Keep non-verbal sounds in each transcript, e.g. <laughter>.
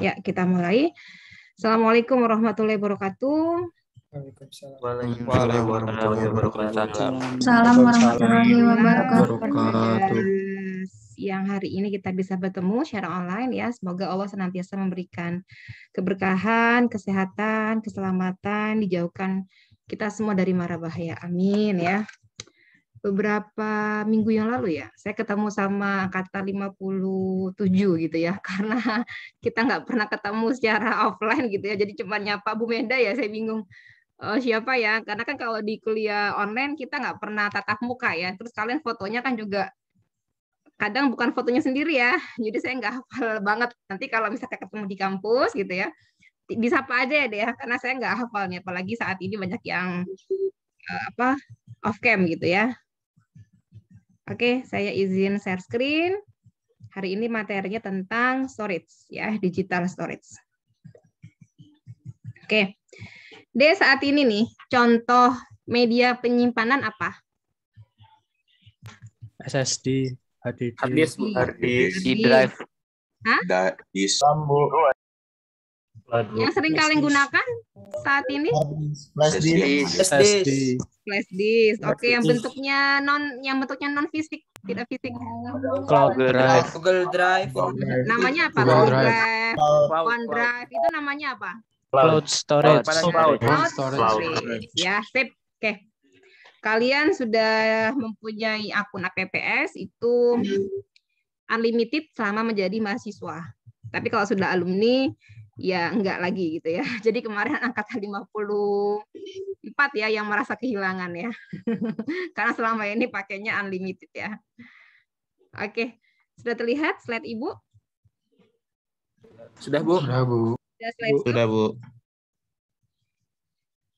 Ya, kita mulai. Assalamualaikum warahmatullahi wabarakatuh. Waalaikumsalam warahmatullahi wabarakatuh. warahmatullahi wabarakatuh. Yang hari ini kita bisa bertemu secara online ya. Semoga Allah senantiasa memberikan keberkahan, kesehatan, keselamatan, dijauhkan kita semua dari mara bahaya. Amin ya beberapa minggu yang lalu ya, saya ketemu sama puluh 57 gitu ya, <laughs> karena kita nggak pernah ketemu secara offline gitu ya, jadi cuma nyapa Bu Meda ya, saya bingung uh, siapa ya, karena kan kalau di kuliah online kita nggak pernah tatap muka ya, terus kalian fotonya kan juga kadang bukan fotonya sendiri ya, jadi saya nggak hafal banget, nanti kalau misalnya ketemu di kampus gitu ya, disapa aja ya deh karena saya nggak hafalnya, apalagi saat ini banyak yang eh, apa off cam gitu ya Oke, saya izin share screen. Hari ini materinya tentang storage, ya, digital storage. Oke, deh, saat ini nih, contoh media penyimpanan apa? SSD, HDD, HDD. disk, hard disk, HDD. HDD. disk, yang sering kalian gunakan saat ini? Flash disk. Flash disk. Oke, yang bentuknya non yang bentuknya non fisik, tidak fisik. Google Drive. Google Drive. Namanya apa? Google Drive. Drive, itu namanya apa? Cloud storage. Cloud storage. Ya, sip. Oke. Kalian sudah mempunyai akun APPS itu hmm. unlimited selama menjadi mahasiswa. Tapi kalau sudah alumni, ya enggak lagi gitu ya. <laughs> Jadi kemarin angkatan 54 ya yang merasa kehilangan ya. <laughs> Karena selama ini pakainya unlimited ya. Oke, sudah terlihat slide Ibu? Sudah, Bu. Sudah, Bu. Sudah slide Sudah, Bu.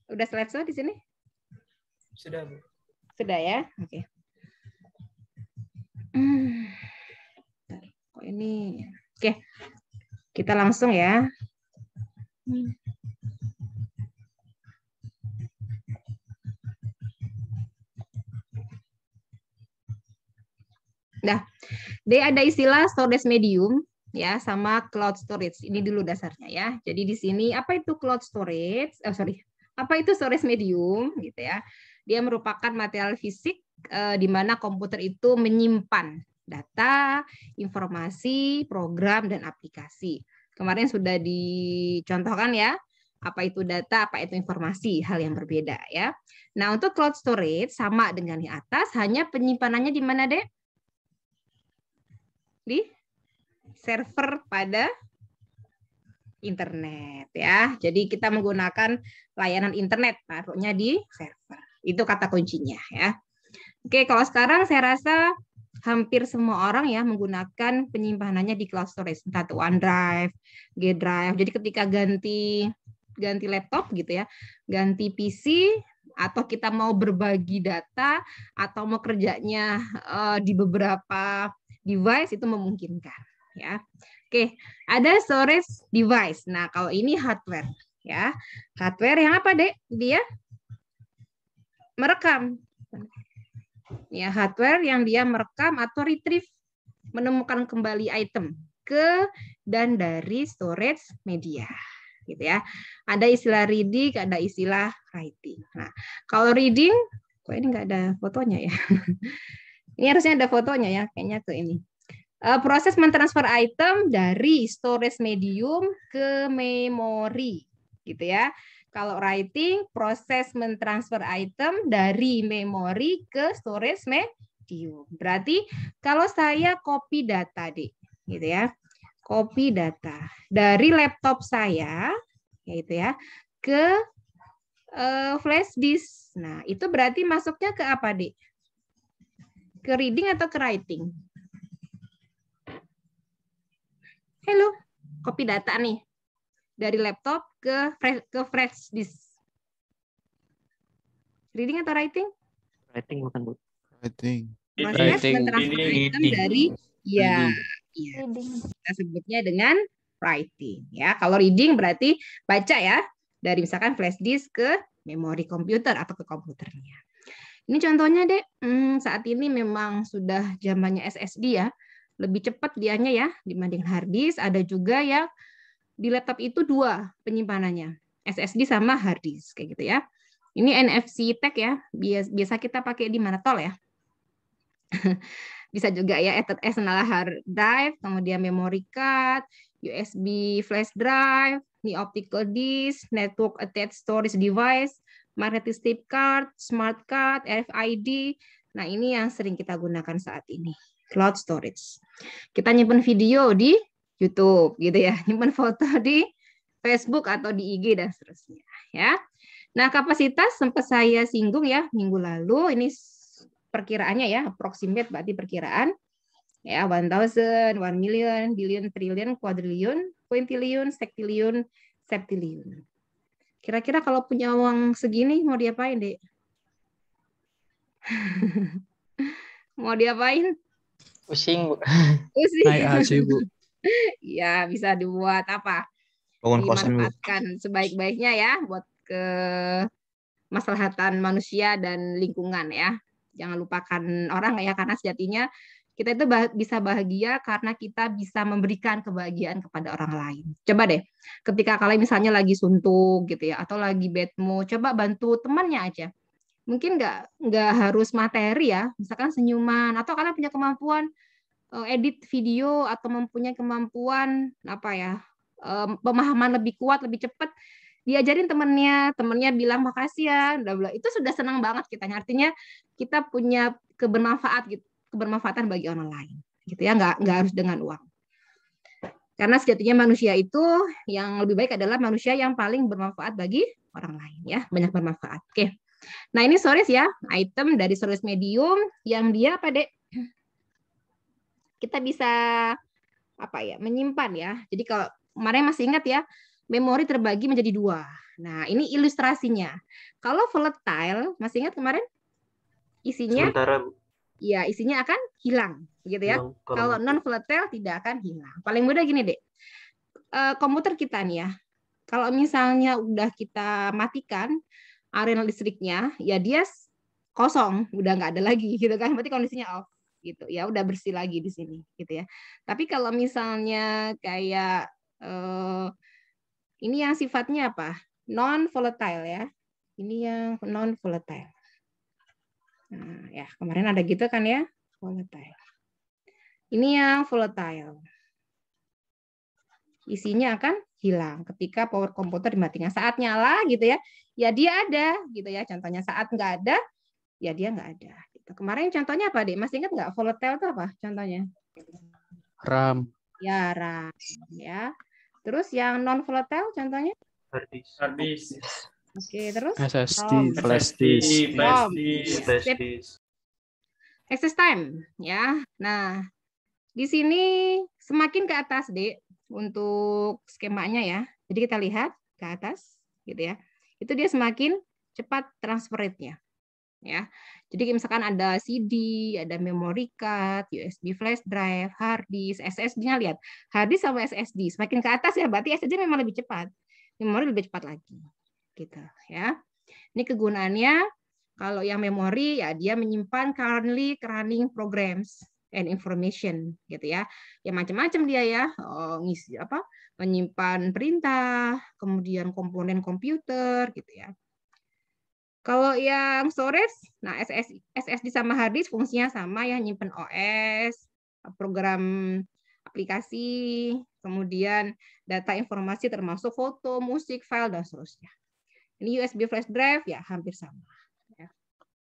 Sudah slide show di sini? Sudah, Bu. Sudah ya? Oke. Hmm. ini? Oke. Kita langsung ya. Nah, Dah. D ada istilah storage medium ya sama cloud storage. Ini dulu dasarnya ya. Jadi di sini apa itu cloud storage? Oh sorry. Apa itu storage medium gitu ya. Dia merupakan material fisik eh, di mana komputer itu menyimpan data, informasi, program dan aplikasi. Kemarin sudah dicontohkan ya, apa itu data, apa itu informasi, hal yang berbeda ya. Nah, untuk cloud storage sama dengan di atas, hanya penyimpanannya di mana, Dek? Di server pada internet ya. Jadi kita menggunakan layanan internet taruhnya di server. Itu kata kuncinya ya. Oke, kalau sekarang saya rasa hampir semua orang ya menggunakan penyimpanannya di cloud storage, entah itu OneDrive, G Drive. Jadi ketika ganti ganti laptop gitu ya, ganti PC atau kita mau berbagi data atau mau kerjanya uh, di beberapa device itu memungkinkan ya. Oke, ada storage device. Nah, kalau ini hardware ya. Hardware yang apa, Dek? Dia ya. merekam ya hardware yang dia merekam atau retrieve menemukan kembali item ke dan dari storage media gitu ya. Ada istilah reading, ada istilah writing. Nah, kalau reading, kok ini nggak ada fotonya ya? <laughs> ini harusnya ada fotonya ya, kayaknya ke ini. Eh, proses mentransfer item dari storage medium ke memori, gitu ya. Kalau writing, proses mentransfer item dari memori ke storage medium. Berarti kalau saya copy data, deh, gitu ya. Copy data dari laptop saya, yaitu ya, ke uh, flash disk. Nah, itu berarti masuknya ke apa, Dik? Ke reading atau ke writing? Halo, copy data nih dari laptop ke ke flash disk. Reading atau writing? Writing bukan bu. Writing. Prosesnya item dari ya, ya. Kita sebutnya dengan writing ya. Kalau reading berarti baca ya dari misalkan flash disk ke memori komputer atau ke komputernya. Ini contohnya deh, hmm, saat ini memang sudah zamannya SSD ya, lebih cepat dianya ya dibanding hard disk. Ada juga yang di laptop itu dua penyimpanannya, SSD sama hard disk kayak gitu ya. Ini NFC tag ya, biasa kita pakai di mana tol ya. <laughs> Bisa juga ya external hard drive, kemudian memory card, USB flash drive, ini optical disk, network attached storage device, magnetic tape card, smart card, RFID. Nah, ini yang sering kita gunakan saat ini, cloud storage. Kita nyimpan video di YouTube gitu ya, <laughs> nyimpan foto di Facebook atau di IG dan seterusnya ya. Nah, kapasitas sempat saya singgung ya minggu lalu ini perkiraannya ya, approximate berarti perkiraan ya 1000, 1 million, billion, trillion, quadrillion, quintillion, sextillion, septillion. Kira-kira kalau punya uang segini mau diapain, Dek? <laughs> mau diapain? Pusing, Bu. Pusing. Naik haji, Bu ya bisa dibuat apa? Bangun dimanfaatkan sebaik-baiknya ya buat ke maslahatan manusia dan lingkungan ya. Jangan lupakan orang ya karena sejatinya kita itu bah bisa bahagia karena kita bisa memberikan kebahagiaan kepada orang lain. Coba deh, ketika kalian misalnya lagi suntuk gitu ya, atau lagi bad mood, coba bantu temannya aja. Mungkin nggak nggak harus materi ya, misalkan senyuman, atau kalian punya kemampuan Eh, edit video atau mempunyai kemampuan apa ya pemahaman lebih kuat lebih cepat diajarin temennya temennya bilang makasih ya bla bla itu sudah senang banget kita artinya kita punya kebermanfaat gitu kebermanfaatan bagi orang lain gitu ya nggak nggak harus dengan uang karena sejatinya manusia itu yang lebih baik adalah manusia yang paling bermanfaat bagi orang lain ya banyak bermanfaat oke nah ini stories ya item dari stories Medium yang dia pada kita bisa apa ya menyimpan ya. Jadi kalau kemarin masih ingat ya, memori terbagi menjadi dua. Nah, ini ilustrasinya. Kalau volatile, masih ingat kemarin? Isinya Sementara, ya isinya akan hilang, gitu ya. kalau non volatile tidak akan hilang. Paling mudah gini deh, eh, komputer kita nih ya. Kalau misalnya udah kita matikan arena listriknya, ya dia kosong, udah nggak ada lagi, gitu kan? Berarti kondisinya off gitu ya udah bersih lagi di sini gitu ya tapi kalau misalnya kayak eh, ini yang sifatnya apa non volatile ya ini yang non volatile nah, ya kemarin ada gitu kan ya volatile ini yang volatile isinya akan hilang ketika power komputer dimatikan saat nyala gitu ya ya dia ada gitu ya contohnya saat nggak ada ya dia nggak ada Gitu. Kemarin contohnya apa, deh? Masih ingat nggak volatile itu apa contohnya? RAM. Ya, RAM. Ya. Terus yang non volatile contohnya? Harddisk. Oke, terus? SSD, flash disk, flash disk. time, ya. Nah, di sini semakin ke atas, deh, untuk skemanya ya. Jadi kita lihat ke atas, gitu ya. Itu dia semakin cepat transfer rate-nya ya. Jadi misalkan ada CD, ada memory card, USB flash drive, hard disk, SSD-nya lihat. Hard disk sama SSD. Semakin ke atas ya berarti SSD memang lebih cepat. Memori lebih cepat lagi. Gitu ya. Ini kegunaannya kalau yang memori ya dia menyimpan currently running programs and information gitu ya. Ya macam-macam dia ya, eh, ngisi apa? menyimpan perintah, kemudian komponen komputer gitu ya. Kalau yang storage, nah SS, SSD sama hard fungsinya sama ya, nyimpen OS, program aplikasi, kemudian data informasi termasuk foto, musik, file, dan seterusnya. Ini USB flash drive ya hampir sama. Ya.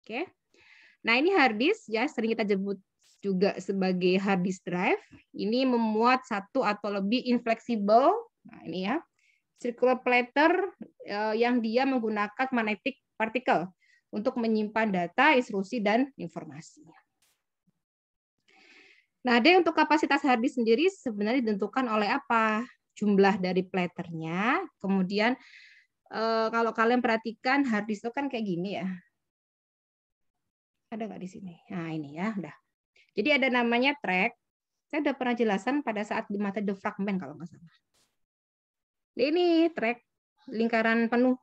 Oke. Nah ini hard ya sering kita jemput juga sebagai hard disk drive. Ini memuat satu atau lebih inflexible, nah ini ya, circular platter eh, yang dia menggunakan magnetic partikel untuk menyimpan data, instruksi, dan informasinya. Nah, deh untuk kapasitas hard sendiri sebenarnya ditentukan oleh apa? Jumlah dari platernya, kemudian eh, kalau kalian perhatikan hard itu kan kayak gini ya. Ada nggak di sini? Nah, ini ya, udah. Jadi ada namanya track. Saya udah pernah jelasan pada saat di mata the fragment kalau nggak salah. Ini track lingkaran penuh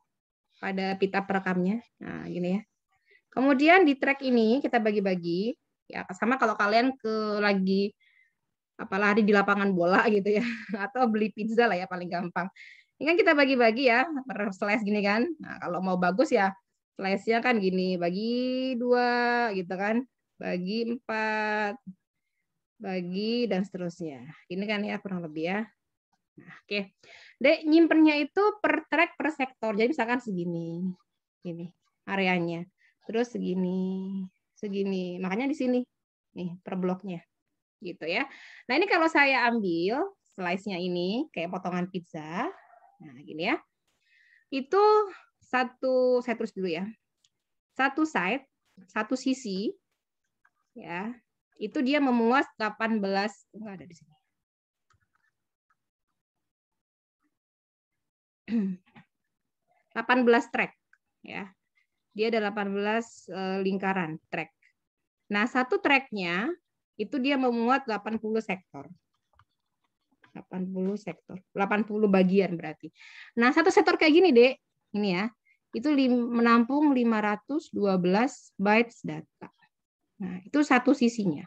pada pita perekamnya. Nah, gini ya. Kemudian di track ini kita bagi-bagi ya sama kalau kalian ke lagi apa lari di lapangan bola <laughs> gitu ya atau beli pizza lah ya paling gampang. Ini kan kita bagi-bagi ya per slice gini kan. Nah, kalau mau bagus ya slice-nya kan gini bagi dua gitu kan, bagi empat, bagi dan seterusnya. Ini kan ya kurang lebih ya. Nah, Oke. Okay. Dek nyimpennya itu per track per sektor. Jadi misalkan segini, ini areanya. Terus segini, segini. Makanya di sini nih per bloknya. Gitu ya. Nah, ini kalau saya ambil slice-nya ini kayak potongan pizza. Nah, gini ya. Itu satu saya terus dulu ya. Satu side, satu sisi ya. Itu dia memuat 18 enggak ada di sini. 18 track ya. Dia ada 18 eh, lingkaran track. Nah, satu tracknya itu dia memuat 80 sektor. 80 sektor, 80 bagian berarti. Nah, satu sektor kayak gini, Dek. Ini ya. Itu menampung 512 bytes data. Nah, itu satu sisinya.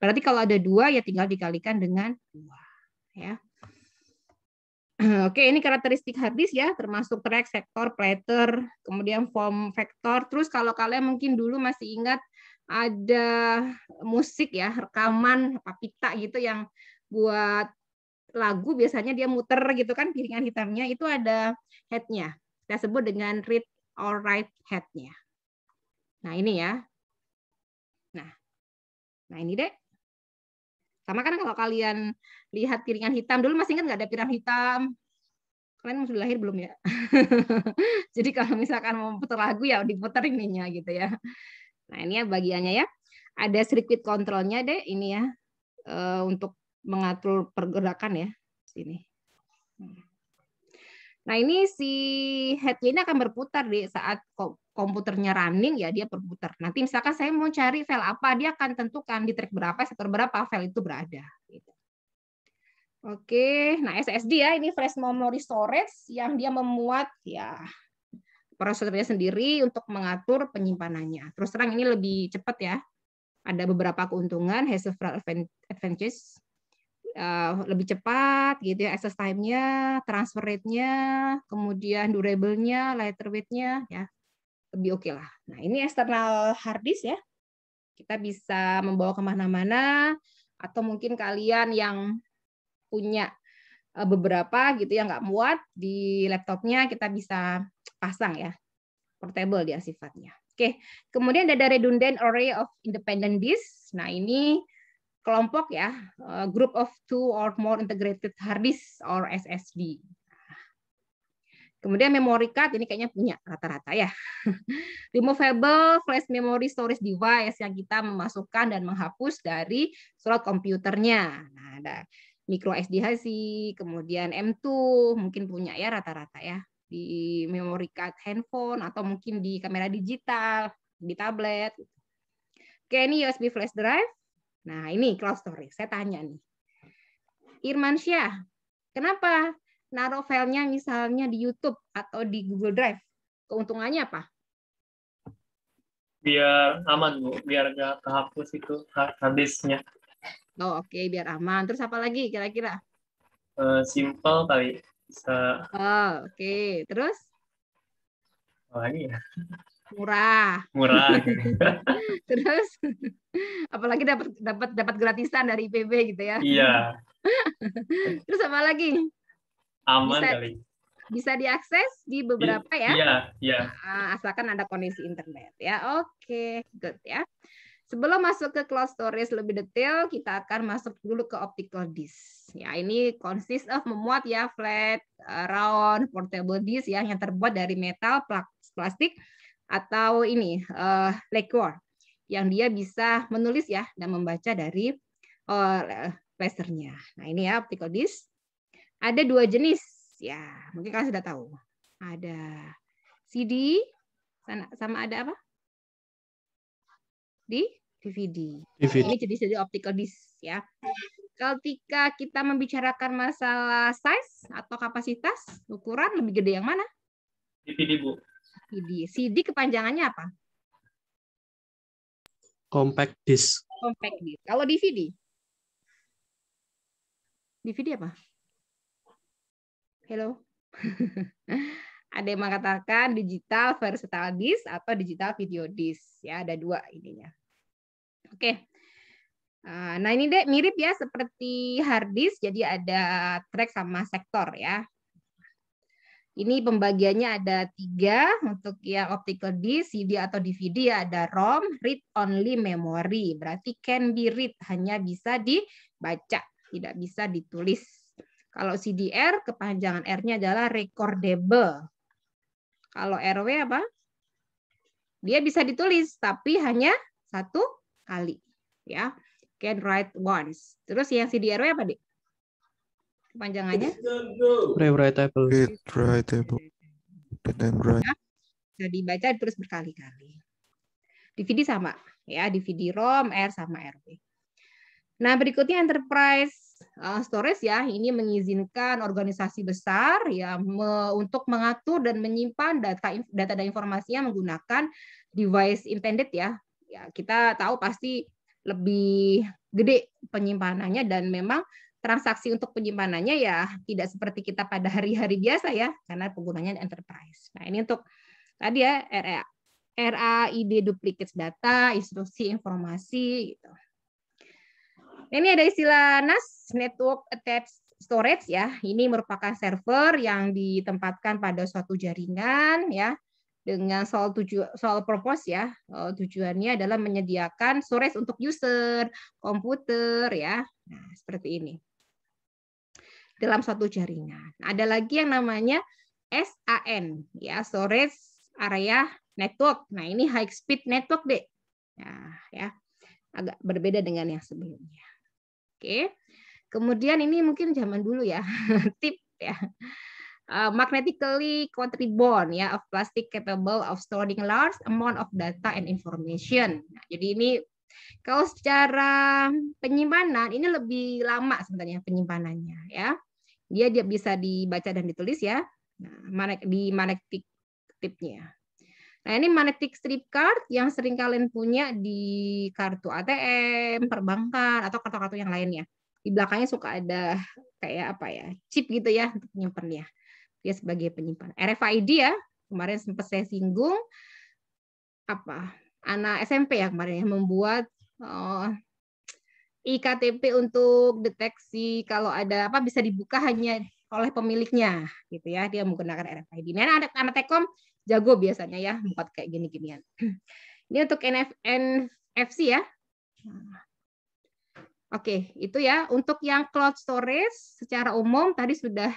Berarti kalau ada dua ya tinggal dikalikan dengan dua, ya. <clears throat> Oke, ini karakteristik hard disk ya, termasuk track, sektor, platter, kemudian form vector. Terus kalau kalian mungkin dulu masih ingat ada musik ya, rekaman pita gitu yang buat lagu biasanya dia muter gitu kan piringan hitamnya itu ada headnya. Kita sebut dengan read or write headnya. Nah ini ya. Nah, nah ini deh. Sama kan kalau kalian lihat piringan hitam, dulu masih ingat nggak ada piringan hitam? Kalian masih lahir belum ya? <laughs> Jadi kalau misalkan mau putar lagu ya diputar ininya gitu ya. Nah ini ya bagiannya ya. Ada circuit kontrolnya deh ini ya. Eh, untuk mengatur pergerakan ya. Sini. Hmm. Nah ini si headnya ini akan berputar di saat komputernya running ya dia berputar. Nanti misalkan saya mau cari file apa, dia akan tentukan di track berapa, sektor berapa file itu berada. Gitu. Oke, nah SSD ya ini flash memory storage yang dia memuat ya prosesornya sendiri untuk mengatur penyimpanannya. Terus terang ini lebih cepat ya. Ada beberapa keuntungan, has several advantages. Uh, lebih cepat gitu ya access time-nya, transfer rate-nya, kemudian durable-nya, weight nya ya lebih oke okay lah. Nah ini eksternal hard ya, kita bisa membawa kemana-mana atau mungkin kalian yang punya eh, beberapa gitu yang nggak muat di laptopnya kita bisa pasang ya portable dia sifatnya. Oke, kemudian ada redundant array of independent disk. Nah ini kelompok ya, eh, group of two or more integrated hard disk or SSD. Kemudian memory card ini kayaknya punya rata-rata ya. <laughs> Removable flash memory storage device yang kita memasukkan dan menghapus dari slot komputernya. Nah, ada micro SDHC, kemudian M2 mungkin punya ya rata-rata ya di memory card handphone atau mungkin di kamera digital, di tablet. Oke, ini USB flash drive. Nah, ini cloud storage. Saya tanya nih. Irmansyah, kenapa naruh filenya misalnya di YouTube atau di Google Drive? Keuntungannya apa? Biar aman, Bu. Biar nggak kehapus itu habisnya. Oh, oke. Okay. Biar aman. Terus apa lagi kira-kira? Uh, simple kali. Bisa... Oh, oke. Okay. Terus? Oh, lagi ya? murah murah <laughs> terus apalagi dapat dapat dapat gratisan dari IPB gitu ya iya <laughs> terus apa lagi aman bisa, kali. Bisa diakses di beberapa ya. Iya, iya. Ah, asalkan ada kondisi internet ya. Oke, good ya. Sebelum masuk ke cloud storage lebih detail, kita akan masuk dulu ke optical disk. Ya, ini consist of memuat ya flat, eh, round, portable disk ya, yang terbuat dari metal, plastik atau ini uh, eh, liquor yang dia bisa menulis ya dan membaca dari uh, lasernya. Nah, ini ya optical disk ada dua jenis ya mungkin kalian sudah tahu ada CD sama ada apa di DVD. DVD. Ini jenis jadi optical disc ya. Ketika kita membicarakan masalah size atau kapasitas, ukuran lebih gede yang mana? DVD, Bu. CD. CD kepanjangannya apa? Compact disc. Compact disc. Kalau DVD? DVD apa? Hello. <laughs> ada yang mengatakan digital versatile disc atau digital video disk ya ada dua ininya oke okay. Eh, nah ini deh mirip ya seperti hard disk jadi ada track sama sektor ya ini pembagiannya ada tiga untuk yang optical disc, CD atau DVD ya ada ROM, read only memory. Berarti can be read hanya bisa dibaca, tidak bisa ditulis kalau CDR, kepanjangan R-nya adalah recordable. Kalau RW apa? Dia bisa ditulis, tapi hanya satu kali. ya Can write once. Terus yang CDRW apa, Dik? Kepanjangannya? Rewritable. Rewritable. Ya, bisa dibaca terus berkali-kali. DVD sama ya, DVD ROM, R sama RW. Nah, berikutnya enterprise uh, storage ya ini mengizinkan organisasi besar ya me, untuk mengatur dan menyimpan data data dan informasinya menggunakan device intended ya. Ya, kita tahu pasti lebih gede penyimpanannya dan memang transaksi untuk penyimpanannya ya tidak seperti kita pada hari-hari biasa ya karena penggunanya enterprise. Nah, ini untuk tadi ya RAI RAID duplicate data, instruksi informasi gitu ini ada istilah NAS, Network Attached Storage ya. Ini merupakan server yang ditempatkan pada suatu jaringan ya dengan soal tuju soal purpose ya e, tujuannya adalah menyediakan storage untuk user komputer ya nah, seperti ini dalam suatu jaringan ada lagi yang namanya SAN ya storage area network nah ini high speed network deh nah, ya, ya agak berbeda dengan yang sebelumnya Oke. Kemudian ini mungkin zaman dulu ya, <laughs> tip ya. Uh, magnetically ya of plastic capable of storing large amount of data and information. Nah, jadi ini kalau secara penyimpanan ini lebih lama sebenarnya penyimpanannya ya. Dia dia bisa dibaca dan ditulis ya. Nah, di magnetic tipnya. Nah, ini magnetic strip card yang sering kalian punya di kartu ATM, perbankan, atau kartu-kartu yang lainnya. Di belakangnya suka ada kayak apa ya, chip gitu ya untuk ya. Dia sebagai penyimpan. RFID ya, kemarin sempat saya singgung apa anak SMP ya kemarin yang membuat oh, eh, iktp untuk deteksi kalau ada apa bisa dibuka hanya oleh pemiliknya gitu ya dia menggunakan RFID. Nah anak anak Tekom jago biasanya ya buat kayak gini-ginian. <clears throat> Ini untuk NF, NFC ya. Oke, itu ya. Untuk yang cloud storage secara umum tadi sudah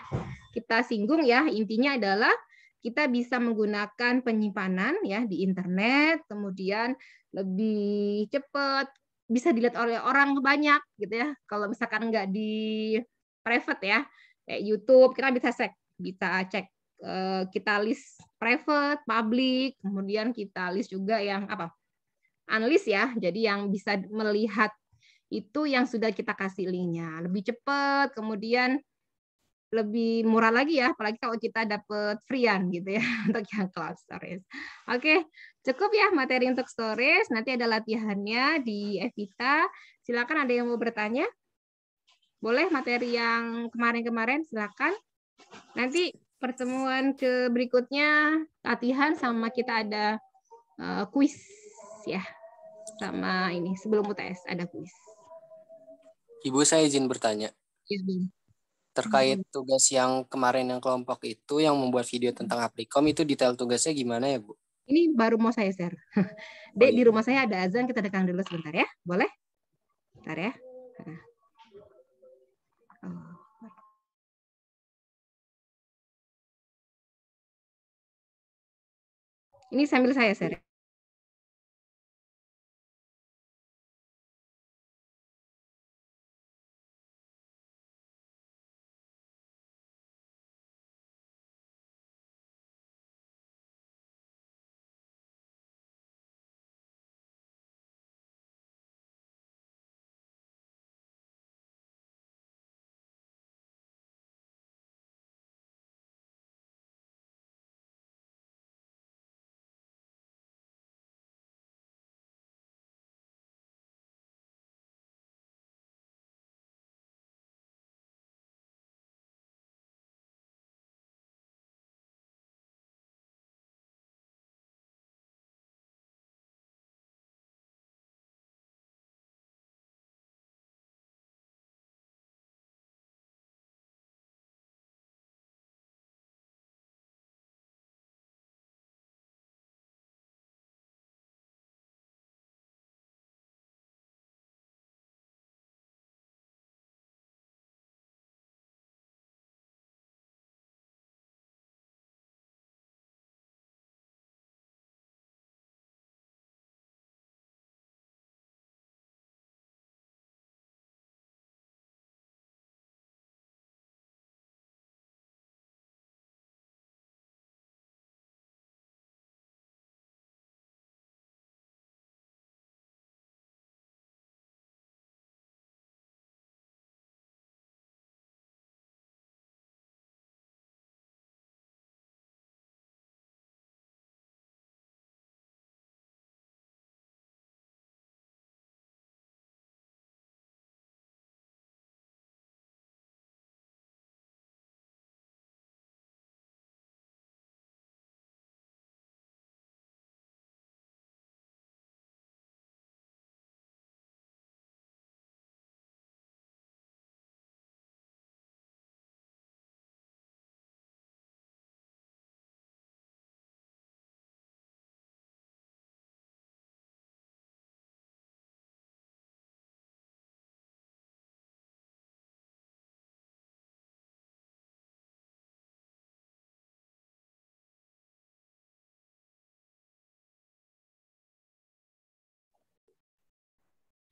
kita singgung ya. Intinya adalah kita bisa menggunakan penyimpanan ya di internet, kemudian lebih cepat, bisa dilihat oleh orang banyak gitu ya. Kalau misalkan nggak di private ya, kayak YouTube kita bisa cek, bisa cek Eh, kita list private, public, kemudian kita list juga yang apa? Analis ya. Jadi yang bisa melihat itu yang sudah kita kasih linknya lebih cepat, kemudian lebih murah lagi ya, apalagi kalau kita dapat freean gitu ya <laughs> untuk yang cloud storage. Oke, cukup ya materi untuk storage. Nanti ada latihannya di Evita. Silakan ada yang mau bertanya. Boleh materi yang kemarin-kemarin, silakan. Nanti pertemuan ke berikutnya latihan sama kita ada uh, kuis ya sama ini sebelum UTS ada kuis. Ibu saya izin bertanya. Ya, Bu. Terkait hmm. tugas yang kemarin yang kelompok itu yang membuat video tentang Aplikom itu detail tugasnya gimana ya Bu? Ini baru mau saya share. <laughs> Dek, oh, iya. di rumah saya ada azan, kita dekang dulu sebentar ya. Boleh? Bentar ya. Nah. Ini sambil saya share. Ya.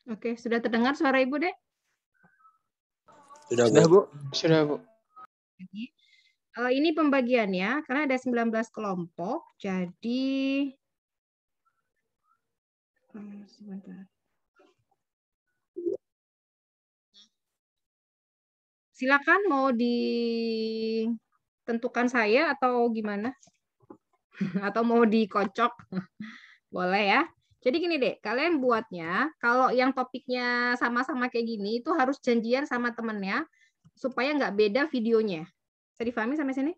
Oke, sudah terdengar suara Ibu, Dek? Sudah, Bu. Sudah, Bu. Sudah, eh, Bu. Ini pembagiannya, karena ada 19 kelompok, jadi... Eh, Silakan mau ditentukan saya atau gimana? <laughs> atau mau dikocok? <laughs> Boleh ya. Jadi gini deh, kalian buatnya kalau yang topiknya sama-sama kayak gini itu harus janjian sama temennya supaya nggak beda videonya. Bisa difahami sampai sini?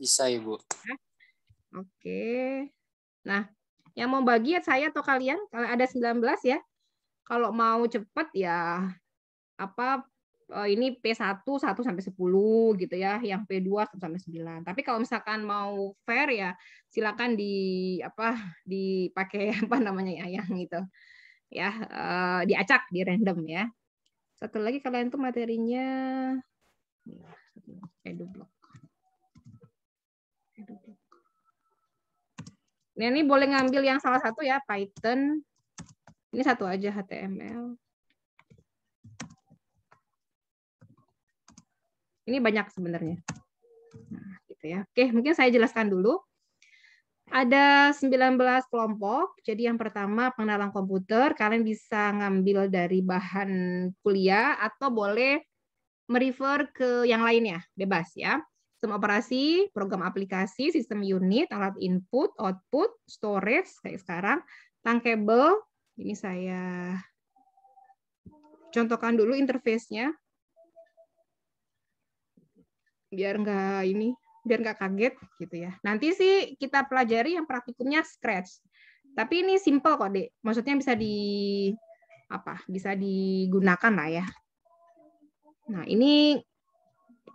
Bisa, Ibu. Oke. Oke. Nah, yang mau bagi ya saya atau kalian, kalau ada 19 ya. Kalau mau cepat ya apa Eh, ini P1 1 sampai 10 gitu ya, yang P2 1 sampai 9. Tapi kalau misalkan mau fair ya silakan di apa dipakai <laughs> apa namanya ya, yang gitu. Ya, uh, diacak di random ya. Satu lagi kalian tuh materinya iya, edublock. Edublock. Nah, ini boleh ngambil yang salah satu ya Python. Ini satu aja HTML. Ini banyak sebenarnya. Nah, gitu ya. Oke, mungkin saya jelaskan dulu. Ada 19 kelompok. Jadi yang pertama pengenalan komputer, kalian bisa ngambil dari bahan kuliah atau boleh merefer ke yang lainnya, bebas ya. Sistem operasi, program aplikasi, sistem unit, alat input, output, storage kayak sekarang, kabel. Ini saya contohkan dulu interface-nya biar nggak ini biar nggak kaget gitu ya. Nanti sih kita pelajari yang praktikumnya scratch. Tapi ini simple kok, Dek. Maksudnya bisa di apa? Bisa digunakan lah ya. Nah, ini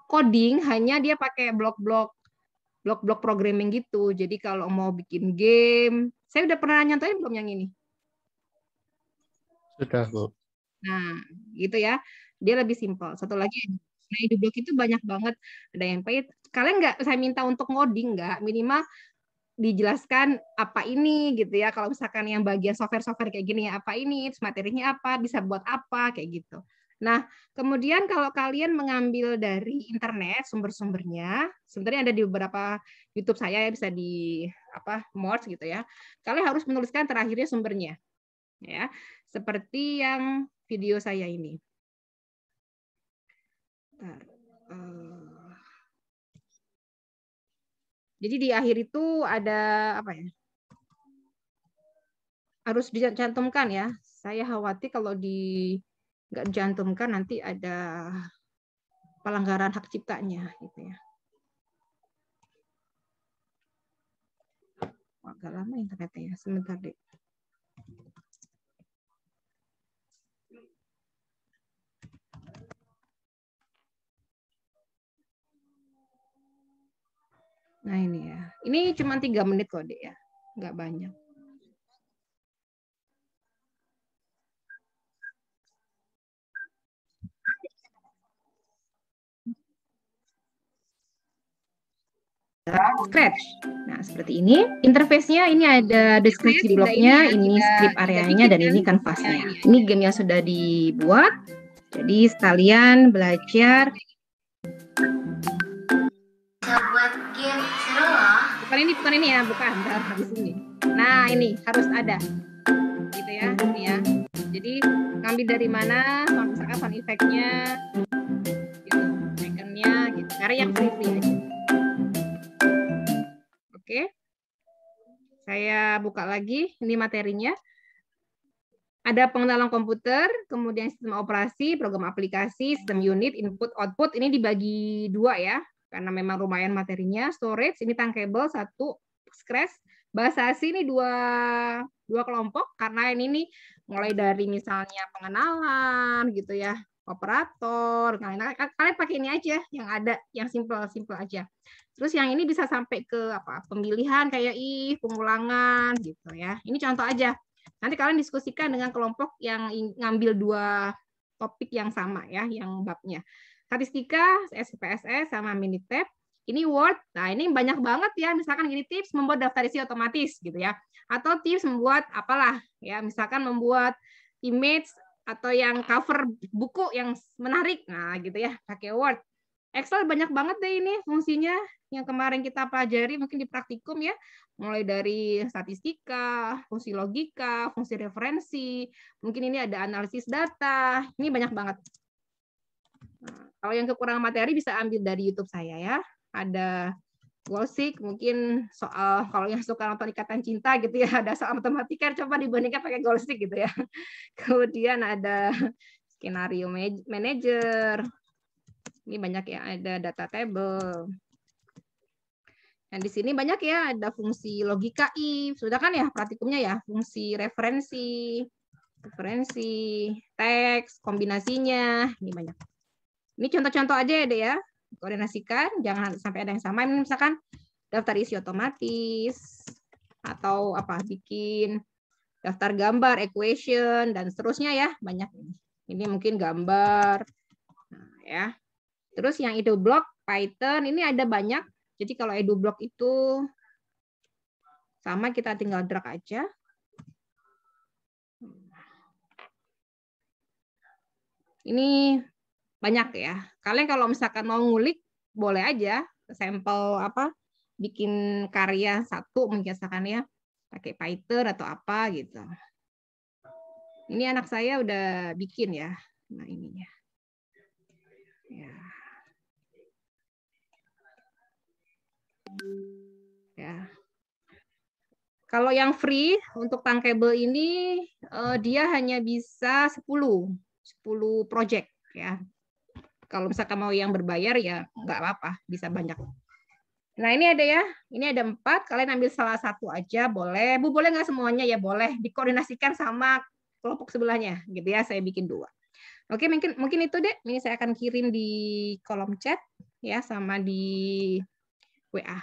coding hanya dia pakai blok-blok blok-blok programming gitu. Jadi kalau mau bikin game, saya udah pernah nyantai belum yang ini? Sudah, Bu. Nah, gitu ya. Dia lebih simple Satu lagi Nah, di blog itu banyak banget ada yang paid. Kalian nggak saya minta untuk ngoding nggak minimal dijelaskan apa ini gitu ya kalau misalkan yang bagian software-software kayak gini ya apa ini materinya apa bisa buat apa kayak gitu nah kemudian kalau kalian mengambil dari internet sumber-sumbernya sebenarnya ada di beberapa YouTube saya ya bisa di apa mods gitu ya kalian harus menuliskan terakhirnya sumbernya ya seperti yang video saya ini Bentar. Eh. jadi di akhir itu ada apa ya? Harus dicantumkan ya. Saya khawatir kalau di nggak dicantumkan nanti ada pelanggaran hak ciptanya gitu ya. Agak lama internetnya, ya, sebentar deh. Nah ini ya, ini cuma tiga menit kok dek ya, nggak banyak. Scratch. Nah, seperti ini. Interface-nya ini ada deskripsi bloknya, ini script areanya, dan ini ya, kanvasnya. Iya. Ini game yang sudah dibuat. Jadi, sekalian belajar bukan ini bukan ini ya bukan habis ini nah ini harus ada gitu ya ini ya jadi ngambil dari mana misalkan sound effectnya gitu backgroundnya gitu cari yang free free aja oke saya buka lagi ini materinya ada pengenalan komputer, kemudian sistem operasi, program aplikasi, sistem unit, input, output. Ini dibagi dua ya karena memang lumayan materinya storage ini tangkable satu scratch bahasa sini ini dua dua kelompok karena ini nih mulai dari misalnya pengenalan gitu ya operator nah, nah, kalian kalian pakai ini aja yang ada yang simple simple aja terus yang ini bisa sampai ke apa pemilihan kayak i pengulangan gitu ya ini contoh aja nanti kalian diskusikan dengan kelompok yang ngambil dua topik yang sama ya yang babnya statistika, SPSS, sama Minitab. Ini Word, nah ini banyak banget ya, misalkan ini tips membuat daftar isi otomatis gitu ya. Atau tips membuat apalah ya, misalkan membuat image atau yang cover buku yang menarik. Nah, gitu ya, pakai Word. Excel banyak banget deh ini fungsinya yang kemarin kita pelajari mungkin di praktikum ya. Mulai dari statistika, fungsi logika, fungsi referensi, mungkin ini ada analisis data. Ini banyak banget. Nah, kalau yang kekurangan materi bisa ambil dari YouTube saya ya. Ada Wallsik mungkin soal kalau yang suka nonton ikatan cinta gitu ya <laughs> ada soal matematika coba dibandingkan pakai Golsik gitu ya. <laughs> Kemudian ada skenario manager. Ini banyak ya ada data table. Dan di sini banyak ya ada fungsi logika if. Sudah kan ya praktikumnya ya, fungsi referensi, referensi, teks, kombinasinya. Ini banyak. Ini contoh-contoh aja ya, deh ya. Koordinasikan, jangan sampai ada yang sama. Ini misalkan daftar isi otomatis atau apa bikin daftar gambar, equation dan seterusnya ya, banyak ini. Ini mungkin gambar nah, ya. Terus yang itu block Python ini ada banyak. Jadi kalau edublock itu sama kita tinggal drag aja. Ini banyak ya. Kalian kalau misalkan mau ngulik boleh aja sampel apa bikin karya satu ya pakai Python atau apa gitu. Ini anak saya udah bikin ya. Nah ininya. Ya. Ya. Kalau yang free untuk tangkable ini eh, dia hanya bisa 10 10 project ya. Kalau misalkan mau yang berbayar ya nggak apa-apa, bisa banyak. Nah ini ada ya, ini ada empat. Kalian ambil salah satu aja boleh. Bu boleh nggak semuanya ya boleh. Dikoordinasikan sama kelompok sebelahnya gitu ya. Saya bikin dua. Oke mungkin mungkin itu deh. Ini saya akan kirim di kolom chat ya sama di WA.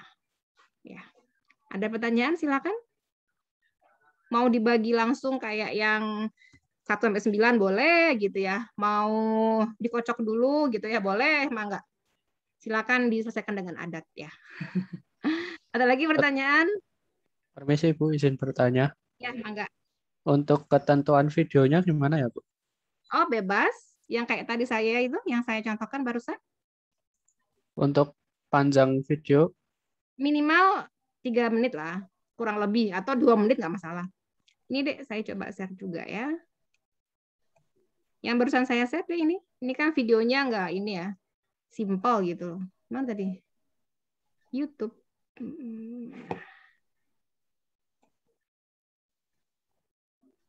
Ya. Ada pertanyaan silakan. Mau dibagi langsung kayak yang 1 sampai 9 boleh gitu ya. Mau dikocok dulu gitu ya, boleh, mah enggak. Silakan diselesaikan dengan adat ya. <laughs> Ada lagi pertanyaan? Permisi Bu, izin bertanya. Ya, mangga. Untuk ketentuan videonya gimana ya, Bu? Oh, bebas. Yang kayak tadi saya itu, yang saya contohkan barusan. Untuk panjang video? Minimal 3 menit lah, kurang lebih. Atau 2 menit nggak masalah. Ini deh, saya coba share juga ya. Yang barusan saya set ya ini. Ini kan videonya nggak ini ya. Simple gitu. Mana tadi? YouTube.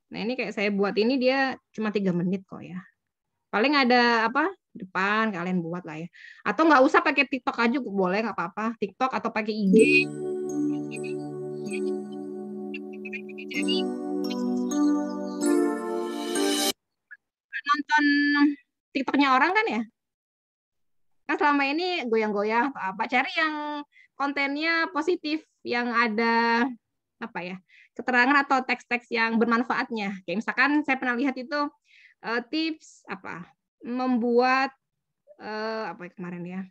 Nah ini kayak saya buat ini dia cuma tiga menit kok ya. Paling ada apa depan kalian buat lah ya. Atau nggak usah pakai TikTok aja boleh nggak apa-apa. TikTok atau pakai IG. you. nonton TikToknya orang kan ya? Kan selama ini goyang-goyang atau apa. Cari yang kontennya positif, yang ada apa ya keterangan atau teks-teks yang bermanfaatnya. Kayak misalkan saya pernah lihat itu eh, tips apa membuat eh, apa ya kemarin ya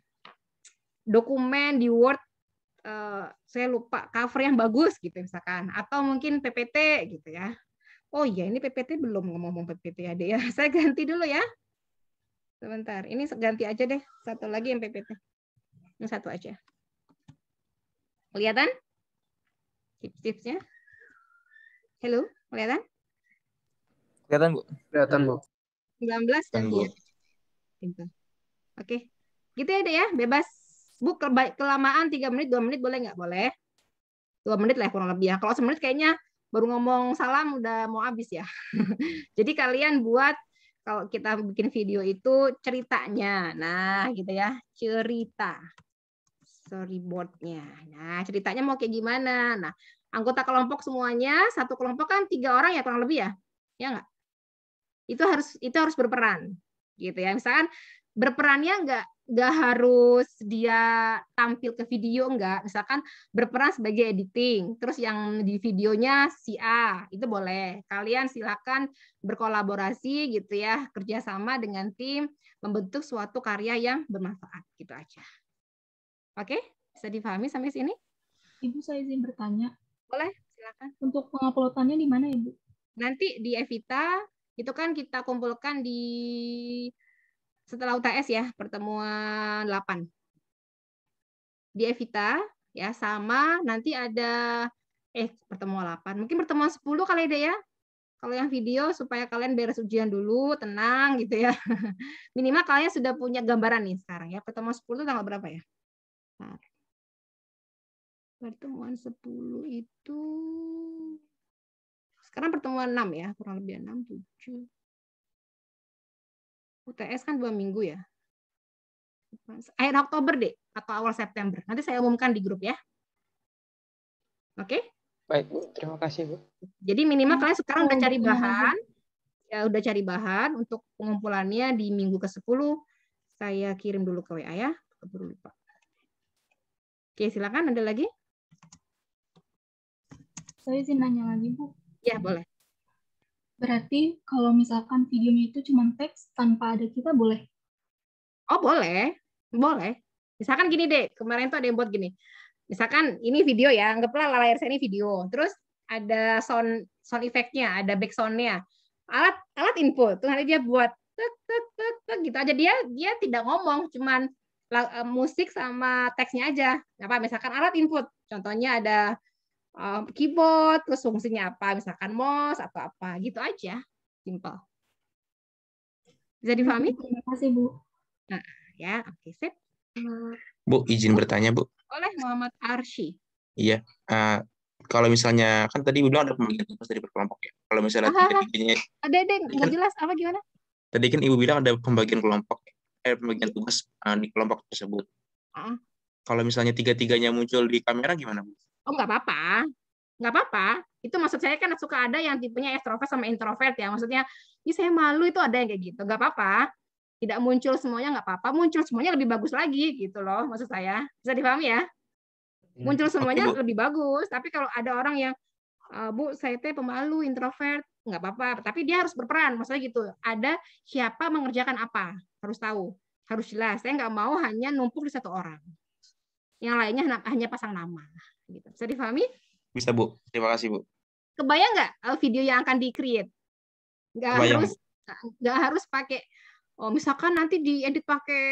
dokumen di Word eh, saya lupa cover yang bagus gitu misalkan atau mungkin PPT gitu ya Oh iya, ini PPT belum ngomong-ngomong PPT ya, ya. <laughs> Saya ganti dulu ya. Sebentar, ini ganti aja deh. Satu lagi yang PPT. Yang satu aja. Kelihatan? Tips-tipsnya? Halo, kelihatan? Kelihatan, Bu. Kelihatan, Bu. 19 dan Bu. Oke. Gitu ya, deh ya. Bebas. Bu, kelamaan 3 menit, 2 menit boleh nggak? Boleh. 2 menit lah kurang lebih ya. Kalau 1 menit kayaknya baru ngomong salam udah mau habis ya. <laughs> Jadi kalian buat kalau kita bikin video itu ceritanya. Nah, gitu ya. Cerita. Storyboardnya. Nah, ceritanya mau kayak gimana? Nah, anggota kelompok semuanya, satu kelompok kan tiga orang ya kurang lebih ya. Ya enggak? Itu harus itu harus berperan. Gitu ya. Misalkan berperannya enggak nggak harus dia tampil ke video nggak misalkan berperan sebagai editing terus yang di videonya si A itu boleh kalian silakan berkolaborasi gitu ya kerjasama dengan tim membentuk suatu karya yang bermanfaat gitu aja oke bisa difahami sampai sini ibu saya izin bertanya boleh silakan untuk penguploadannya di mana ibu nanti di Evita itu kan kita kumpulkan di setelah UTS ya, pertemuan 8. Di Evita ya sama nanti ada eh pertemuan 8. Mungkin pertemuan 10 kali deh ya. Kalau yang video supaya kalian beres ujian dulu, tenang gitu ya. <laughs> Minimal kalian sudah punya gambaran nih sekarang ya. Pertemuan 10 tanggal berapa ya? Nah. Pertemuan 10 itu sekarang pertemuan 6 ya, kurang lebih 6 7 UTS kan dua minggu ya. Akhir Oktober deh, atau awal September. Nanti saya umumkan di grup ya. Oke? Okay? Baik, Bu. Terima kasih, Bu. Jadi minimal kalian sekarang udah cari bahan. Ya, udah cari bahan untuk pengumpulannya di minggu ke-10. Saya kirim dulu ke WA ya. Keburu lupa. Oke, silakan ada lagi? Saya izin nanya lagi, Bu. Ya, boleh. Berarti kalau misalkan videonya itu cuma teks tanpa ada kita boleh? Oh boleh, boleh. Misalkan gini deh, kemarin tuh ada yang buat gini. Misalkan ini video ya, anggaplah layar saya ini video. Terus ada sound sound effectnya, ada back soundnya. Alat alat input, tuh dia buat tek tek tek tek gitu aja dia dia tidak ngomong, cuman eh, musik sama teksnya aja. Apa misalkan alat input, contohnya ada um, keyboard, terus fungsinya apa, misalkan mouse atau apa, gitu aja, simple. Bisa dipahami? Terima kasih Bu. Nah, ya, oke, okay, sip. Bu, izin bertanya Bu. Oleh Muhammad Arshi. Iya, uh, kalau misalnya kan tadi bilang ada pembagian tugas dari berkelompok ya. Kalau misalnya ah, ah, ah. tiganya, ada ada nggak iya kan? jelas apa gimana? Tadi kan ibu bilang ada pembagian kelompok, eh pembagian tugas uh, di kelompok tersebut. Uh. Kalau misalnya tiga tiganya muncul di kamera gimana bu? oh nggak apa-apa nggak apa-apa itu maksud saya kan suka ada yang tipenya ekstrovert sama introvert ya maksudnya ini saya malu itu ada yang kayak gitu nggak apa-apa tidak muncul semuanya nggak apa-apa muncul semuanya lebih bagus lagi gitu loh maksud saya bisa dipahami ya hmm, muncul semuanya Oke, lebih bagus tapi kalau ada orang yang eh, bu saya teh pemalu introvert nggak apa-apa tapi dia harus berperan maksudnya gitu ada siapa mengerjakan apa harus tahu harus jelas saya nggak mau hanya numpuk di satu orang yang lainnya hanya pasang nama Gitu. Bisa difahami? Bisa, Bu. Terima kasih, Bu. Kebayang nggak eh, video yang akan di-create? Nggak harus nggak harus pakai oh misalkan nanti diedit pakai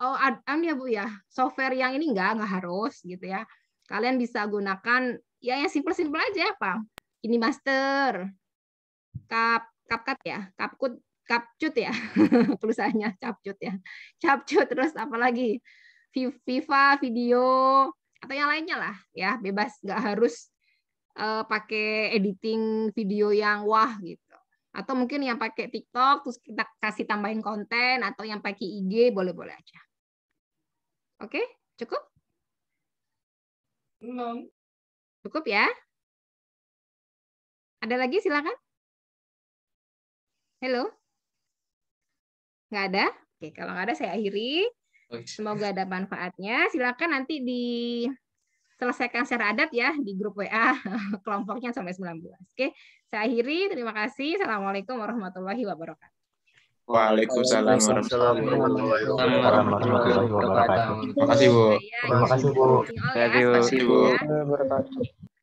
oh adaan ya Bu ya, software yang ini nggak nggak harus gitu ya. Kalian bisa gunakan ya yang simple-simple aja apa? Ini master, kap capcut ya, capcut capcut ya <laughs> tulisannya capcut ya capcut terus apalagi Viva video atau yang lainnya lah ya bebas nggak harus uh, pakai editing video yang wah gitu atau mungkin yang pakai TikTok terus kita kasih tambahin konten atau yang pakai IG boleh-boleh aja. Oke, cukup? Belum. Cukup ya? Ada lagi silakan. Halo? Nggak ada? Oke, kalau nggak ada saya akhiri. Semoga ada manfaatnya. Silakan nanti diselesaikan secara adat ya di grup WA <laughs> kelompoknya sampai 19. Oke, saya akhiri. Terima kasih. Assalamualaikum warahmatullahi wabarakatuh. Waalaikumsalam warahmatullahi wabarakatuh. Terima kasih Bu. Terima kasih Bu. Terima kasih Bu.